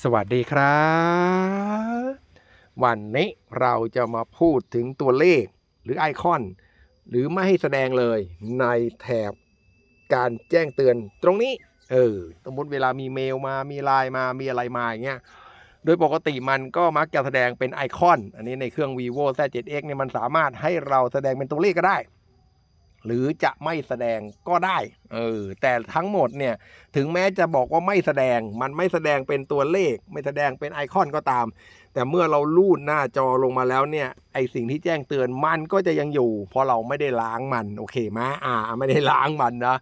สวัสดีครับ วันนี้เราจะมาพูดถึงตัวเลขหรือไอคอน หรือไม่ให้แสดงเลยในแถบการแจ้งเตือนตรงนี้ เออสมมติเวลามีเมลมามีไลน์มามีอะไรมาอย่างเงี้ยโดยปกติมันก็มักจะแสดงเป็นไอคอน อันนี้ในเครื่อง vivo z7x เนี่ยมันสามารถให้เราแสดงเป็นตัวเลขก็ได้หรือจะไม่แสดงก็ได้เออแต่ทั้งหมดเนี่ยถึงแม้จะบอกว่าไม่แสดง มันไม่แสดงเป็นตัวเลข ไม่แสดงเป็นไอคอนก็ตาม แต่เมื่อเราลูดหน้าจอลงมาแล้วเนี่ยไอสิ่งที่แจ้งเตือนมันก็จะยังอยู่เพราะเราไม่ได้ล้างมัน โอเคไหมอ่า ไม่ได้ล้างมันนะ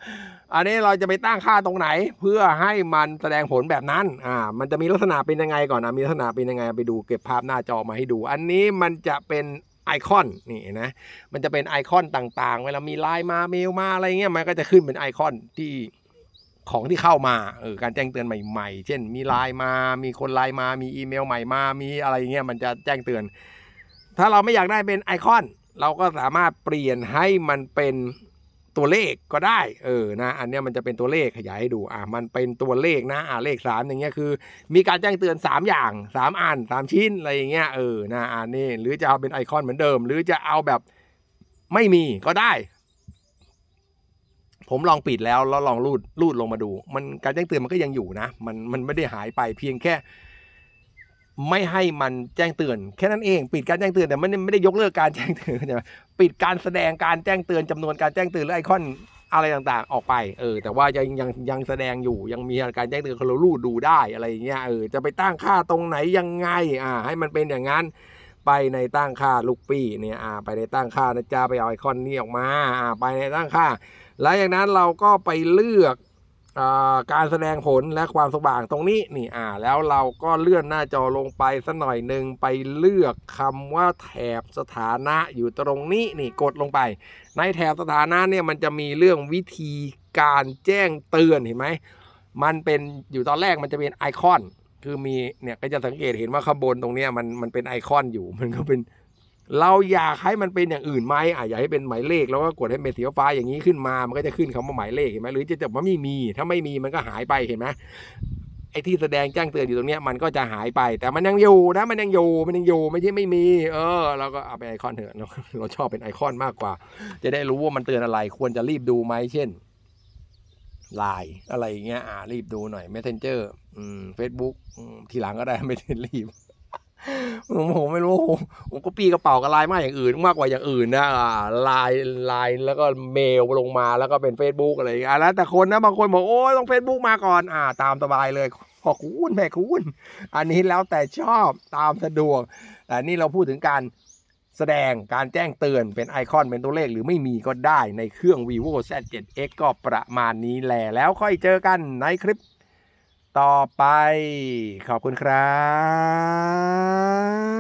อันนี้เราจะไปตั้งค่าตรงไหนเพื่อให้มันแสดงผลแบบนั้น อ่า มันจะมีลักษณะเป็นยังไงก่อนนะมีลักษณะเป็นยังไงไปดูเก็บภาพหน้าจอมาให้ดู อันนี้มันจะเป็นไอคอนนี่นะมันจะเป็นไอคอนต่างๆเวลามีไลน์มาเมลมาอะไรเงี้ยมันก็จะขึ้นเป็นไอคอนที่ของที่เข้ามาเออการแจ้งเตือนใหม่ๆ เช่นมีไลน์มามีคนไลน์มามีอีเมลใหม่มามีอะไรเงี้ยมันจะแจ้งเตือน ถ้าเราไม่อยากได้เป็นไอคอน เราก็สามารถเปลี่ยนให้มันเป็นตัวเลขก็ได้ เออ นะอันนี้มันจะเป็นตัวเลขขยายให้ดู อ่ะมันเป็นตัวเลขนะ อ่ะเลขสามอย่างเงี้ยคือ มีการแจ้งเตือน3อย่าง3อัน3ชิ้นอะไรอย่างเงี้ย เออนะอันนี้หรือจะเอาเป็นไอคอนเหมือนเดิม หรือจะเอาแบบ ไม่มีก็ได้ ผมลองปิดแล้วแล้วลองรูดรูดลงมาดู มันการแจ้งเตือนมันก็ยังอยู่นะ มันมันไม่ได้หายไปเพียงแค่ไม่ให้มันแจ้งเตือน แค่นั้นเองปิดการแจ้งเตือนแต่ไม่ได้ไม่ได้ยกเลิกการแจ้งเตือนใช่ไหมปิดการแสดงการแจ้งเตือนจำนวนการแจ้งเตือนและไอคอนอะไรต่างๆ ออกไปเออแต่ว่ายังยังยังแสดงอยู่ ยังมีการแจ้งเตือนคนเรลูดดูได้อะไรเงี้ยเออจะไปตั้งค่าตรงไหนยังไงอ่าให้มันเป็นอย่างนั้น ไปในตั้งค่าลูกปี้เนี่ยอ่าไปในตั้งค่านะจ๊ะไปเอาไอคอนนี้ออกมาอ่าไปในตั้งค่า แล้วอย่างนั้นเราก็ไปเลือกการแสดงผลและความสว่างตรงนี้นี่อ่าแล้วเราก็เลื่อนหน้าจอลงไปสักหน่อยหนึ่งไปเลือกคำว่าแถบสถานะอยู่ตรงนี้นี่กดลงไป ในแถบสถานะเนี่ยมันจะมีเรื่องวิธีการแจ้งเตือนเห็นไหมมันเป็นอยู่ตอนแรกมันจะเป็น ไอคอนคือมีเนี่ยก็จะสังเกตเห็นว่าข้างบนตรงนี้มันมันเป็นไอคอนอยู่มันก็เป็นเราอยากให้มันเป็นอย่างอื่นไหมอ่ะอยากให้เป็นหมายเลขแล้วก็กดให้เป็นสีฟ้าอย่างนี้ขึ้นมา มันก็จะขึ้นคำว่าหมายเลขเห็นไหมหรือจะแบบว่าไม่มี ถ้าไม่มีมันก็หายไป เห็นไหมไอ้ที่แสดงแจ้งเตือนอยู่ตรงเนี้ยมันก็จะหายไป แต่มันยังอยู่นะ มันยังอยู่ มันยังอยู่ไม่ใช่ไม่มี เออเราก็เอาไปไอคอนเถอะเราเราชอบเป็นไอคอนมากกว่า จะได้รู้ว่ามันเตือนอะไร ควรจะรีบดูไหม เช่นไลน์อะไรอย่างเงี้ยอ่า รีบดูหน่อย Messenger อร์เฟซบุ๊กทีหลังก็ได้ไม่ต้องรีบผมผมไม่รู้ผมก็ปีกระเป๋ากับลายมากอย่างอื่นมากกว่าอย่างอื่นนะลายลายแล้วก็เมลลงมาแล้วก็เป็น Facebook อะไรอย่างเงี้ยแล้วแต่คนนะบางคนบอกโอ้ต้อง Facebook มาก่อน อ่า ตามสบายเลยพอคุณแม่คุณอันนี้แล้วแต่ชอบตามสะดวกแต่นี่เราพูดถึงการแสดงการแจ้งเตือนเป็นไอคอนเป็นตัวเลขหรือไม่มีก็ได้ในเครื่อง vivo z 7 x ก็ประมาณนี้แหละแล้วค่อยเจอกันในคลิปต่อไป ขอบคุณครับ